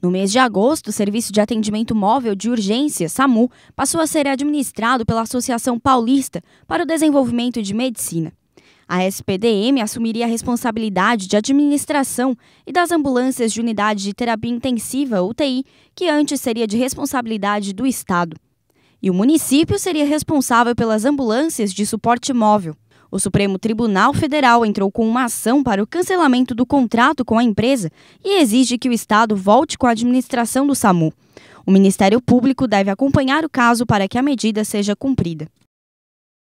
No mês de agosto, o Serviço de Atendimento Móvel de Urgência, SAMU, passou a ser administrado pela Associação Paulista para o Desenvolvimento de Medicina. A SPDM assumiria a responsabilidade de administração e das ambulâncias de unidade de terapia intensiva, UTI, que antes seria de responsabilidade do Estado. E o município seria responsável pelas ambulâncias de suporte móvel. O Supremo Tribunal Federal entrou com uma ação para o cancelamento do contrato com a empresa e exige que o Estado volte com a administração do SAMU. O Ministério Público deve acompanhar o caso para que a medida seja cumprida.